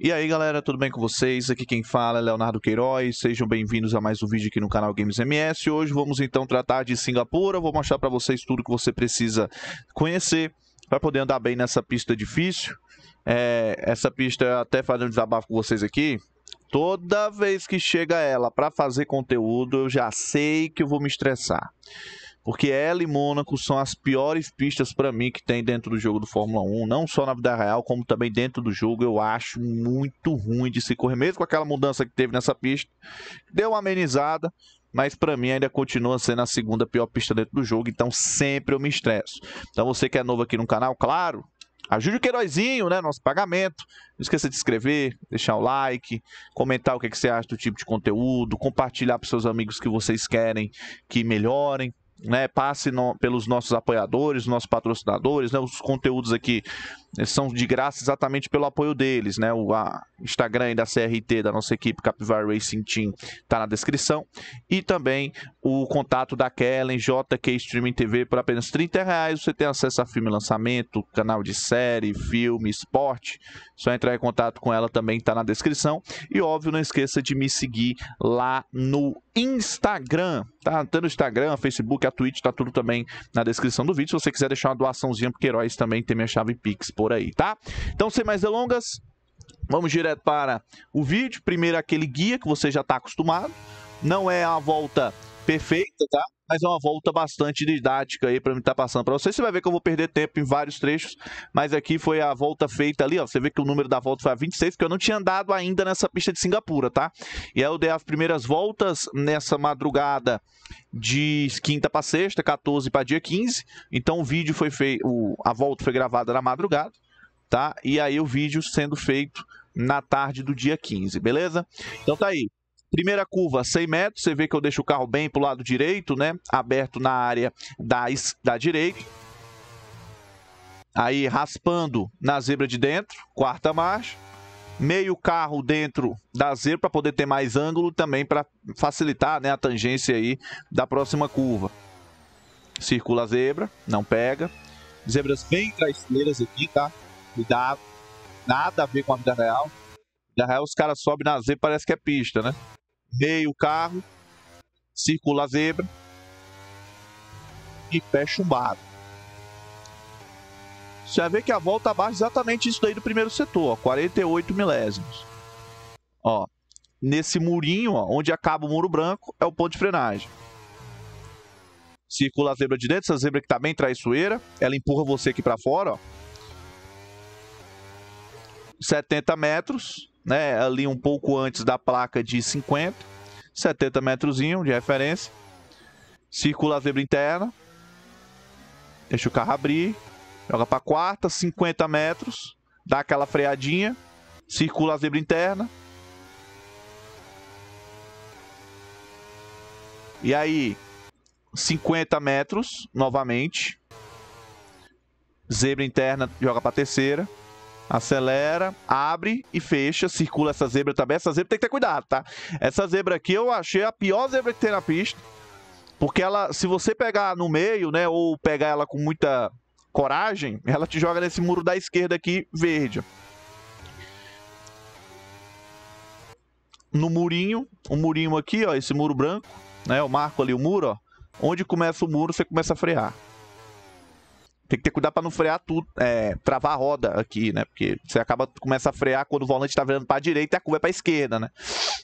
E aí galera, tudo bem com vocês? Aqui quem fala é Leonardo Queiroz, sejam bem-vindos a mais um vídeo aqui no canal Games MS. Hoje vamos então tratar de Singapura, vou mostrar para vocês tudo que você precisa conhecer para poder andar bem nessa pista difícil. É, essa pista, até fazendo um desabafo com vocês aqui, toda vez que chega ela para fazer conteúdo, eu já sei que eu vou me estressar porque ela e Mônaco são as piores pistas para mim que tem dentro do jogo do Fórmula 1, não só na vida real, como também dentro do jogo. Eu acho muito ruim de se correr, mesmo com aquela mudança que teve nessa pista. Deu uma amenizada, mas para mim ainda continua sendo a segunda pior pista dentro do jogo, então sempre eu me estresso. Então você que é novo aqui no canal, claro, ajude o Queirozinho, né? Nosso pagamento. Não esqueça de inscrever, deixar o like, comentar o que, é que você acha do tipo de conteúdo, compartilhar para seus amigos que vocês querem que melhorem né, passe no, pelos nossos apoiadores, nossos patrocinadores, né, os conteúdos aqui eles são de graça exatamente pelo apoio deles, né? O Instagram da CRT, da nossa equipe Capivara Racing Team, tá na descrição. E também o contato da Kellen, JK Streaming TV, por apenas 30 reais. Você tem acesso a filme lançamento, canal de série, filme, esporte. Só entrar em contato com ela também tá na descrição. E óbvio, não esqueça de me seguir lá no Instagram, tá? Tanto o Instagram, Facebook, a Twitch, tá tudo também na descrição do vídeo. Se você quiser deixar uma doaçãozinha porque heróis também, tem minha chave Pix, por aí, tá? Então, sem mais delongas, vamos direto para o vídeo. Primeiro aquele guia que você já está acostumado. Não é a volta perfeita, tá? mas é uma volta bastante didática aí para mim estar tá passando para vocês. Você vai ver que eu vou perder tempo em vários trechos, mas aqui foi a volta feita ali, ó. Você vê que o número da volta foi a 26, que eu não tinha andado ainda nessa pista de Singapura, tá? E aí eu dei as primeiras voltas nessa madrugada de quinta para sexta, 14 para dia 15. Então o vídeo foi feito, a volta foi gravada na madrugada, tá? E aí o vídeo sendo feito na tarde do dia 15, beleza? Então tá aí. Primeira curva, 100 metros, você vê que eu deixo o carro bem para o lado direito, né? Aberto na área da, da direita. Aí raspando na zebra de dentro, quarta marcha. Meio carro dentro da zebra para poder ter mais ângulo também para facilitar né, a tangência aí da próxima curva. Circula a zebra, não pega. Zebras bem traiçoeiras aqui, tá? Cuidado. Nada a ver com a vida real. Na real, os caras sobem na zebra parece que é pista, né? meio carro, circula a zebra e pé chumbado. Você vai ver que a volta abaixo exatamente isso daí do primeiro setor, ó, 48 milésimos. Ó, nesse murinho, ó, onde acaba o muro branco, é o ponto de frenagem. Circula a zebra dentro, essa zebra que está bem traiçoeira, ela empurra você aqui para fora, ó 70 metros, né? Ali um pouco antes da placa de 50, 70 metros de referência. Circula a zebra interna. Deixa o carro abrir. Joga para quarta, 50 metros. Dá aquela freadinha. Circula a zebra interna. E aí, 50 metros novamente. Zebra interna joga para terceira acelera, abre e fecha, circula essa zebra também. Essa zebra tem que ter cuidado, tá? Essa zebra aqui eu achei a pior zebra que tem na pista, porque ela, se você pegar no meio, né, ou pegar ela com muita coragem, ela te joga nesse muro da esquerda aqui, verde. No murinho, o um murinho aqui, ó, esse muro branco, né, eu marco ali o muro, ó, onde começa o muro, você começa a frear. Tem que ter cuidado para não frear tudo, é, travar a roda aqui, né? Porque você acaba começa a frear quando o volante tá virando para direita e a curva é para a esquerda, né?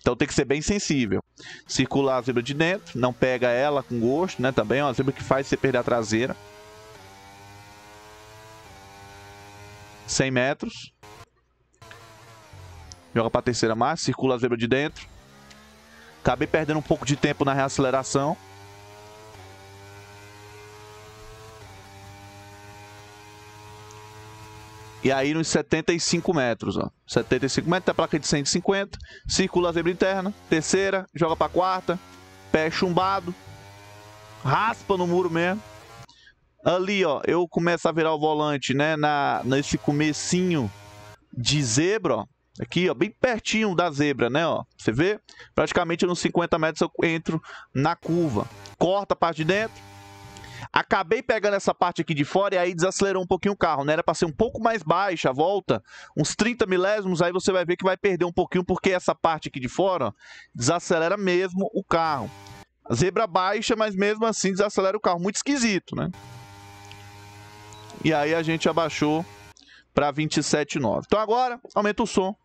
Então tem que ser bem sensível. Circular a zebra de dentro, não pega ela com gosto, né? Também é uma zebra que faz você perder a traseira. 100 metros. Joga para a terceira marcha, circula a zebra de dentro. Acabei perdendo um pouco de tempo na reaceleração. E aí nos 75 metros, ó. 75 metros, tem a placa de 150, circula a zebra interna, terceira, joga pra quarta, pé chumbado, raspa no muro mesmo. Ali, ó, eu começo a virar o volante, né, na, nesse comecinho de zebra, ó. Aqui, ó, bem pertinho da zebra, né, ó. Você vê? Praticamente nos 50 metros eu entro na curva. Corta a parte de dentro, Acabei pegando essa parte aqui de fora e aí desacelerou um pouquinho o carro, né? Era para ser um pouco mais baixa a volta, uns 30 milésimos, aí você vai ver que vai perder um pouquinho, porque essa parte aqui de fora ó, desacelera mesmo o carro. A zebra baixa, mas mesmo assim desacelera o carro. Muito esquisito, né? E aí a gente abaixou para 27,9. Então agora aumenta o som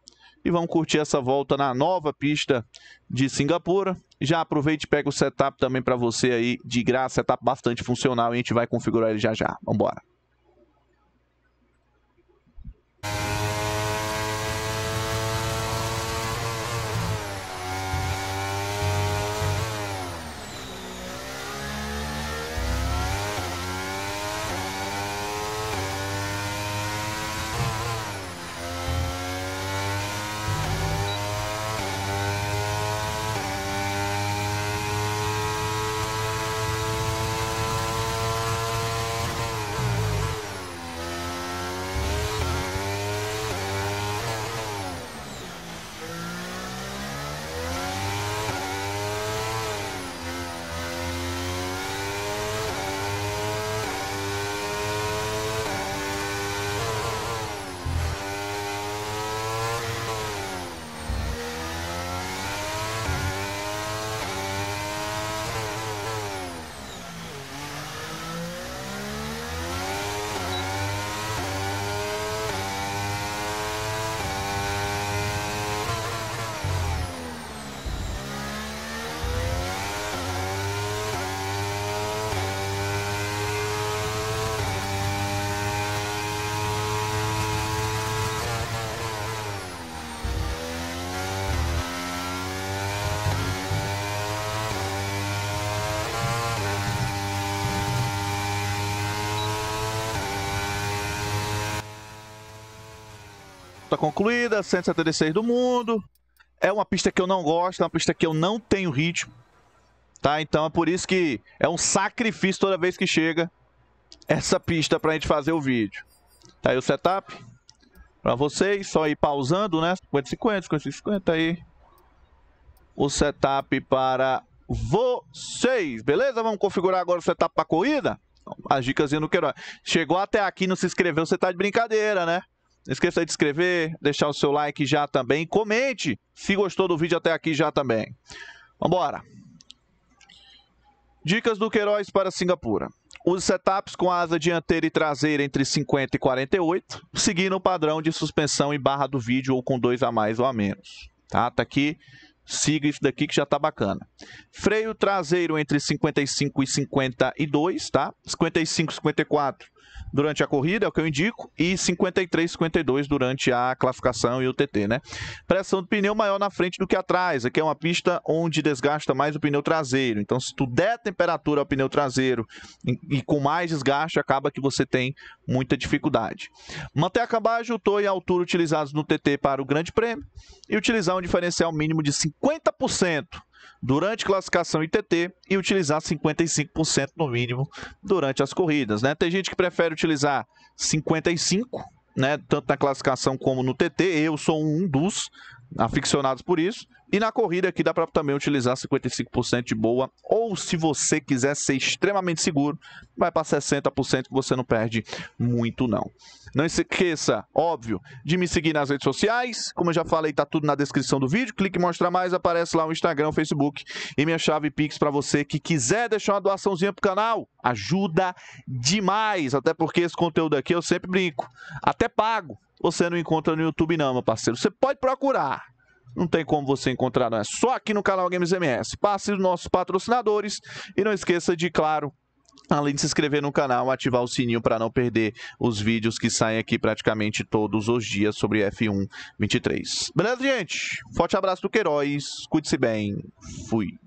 e vamos curtir essa volta na nova pista de Singapura. Já aproveite e pega o setup também para você aí de graça, setup bastante funcional e a gente vai configurar ele já já. vamos embora Tá concluída, 176 do mundo. É uma pista que eu não gosto, é uma pista que eu não tenho ritmo. Tá? Então é por isso que é um sacrifício toda vez que chega essa pista para a gente fazer o vídeo. Tá aí o setup para vocês, só ir pausando, né? 50, 50, 50, 50 aí. O setup para vocês, beleza? Vamos configurar agora o setup para corrida? Então, as dicas no Queiroz. Chegou até aqui não se inscreveu, você tá de brincadeira, né? Não esqueça de escrever, deixar o seu like já também. Comente se gostou do vídeo até aqui já também. Vambora! Dicas do Queiroz para Singapura. Os setups com asa dianteira e traseira entre 50 e 48, seguindo o padrão de suspensão em barra do vídeo ou com dois a mais ou a menos. Tá, tá aqui, siga isso daqui que já tá bacana. Freio traseiro entre 55 e 52, tá? 55 e 54 durante a corrida, é o que eu indico, e 53, 52 durante a classificação e o TT, né? Pressão do pneu maior na frente do que atrás, aqui é uma pista onde desgasta mais o pneu traseiro, então se tu der temperatura ao pneu traseiro e, com mais desgaste, acaba que você tem muita dificuldade. Manter a cambagem, o tow e a altura utilizados no TT para o Grande Prêmio e utilizar um diferencial mínimo de 50% durante classificação e TT e utilizar 55% no mínimo durante as corridas. Né? Tem gente que prefere utilizar 55%, né? tanto na classificação como no TT. Eu sou um dos aficionados por isso. E na corrida aqui dá para também utilizar 55% de boa, ou se você quiser ser extremamente seguro, vai para 60% que você não perde muito não. Não esqueça, óbvio, de me seguir nas redes sociais, como eu já falei, tá tudo na descrição do vídeo, clique em mostrar mais, aparece lá o Instagram, o Facebook e minha chave Pix para você que quiser deixar uma doaçãozinha pro canal, ajuda demais, até porque esse conteúdo aqui eu sempre brinco, até pago, você não encontra no YouTube não, meu parceiro. Você pode procurar, não tem como você encontrar, não é só aqui no canal Games MS. Passe os nossos patrocinadores e não esqueça de, claro, além de se inscrever no canal, ativar o sininho para não perder os vídeos que saem aqui praticamente todos os dias sobre F1 23. Beleza, gente? Forte abraço do Queiroz, cuide-se bem, fui.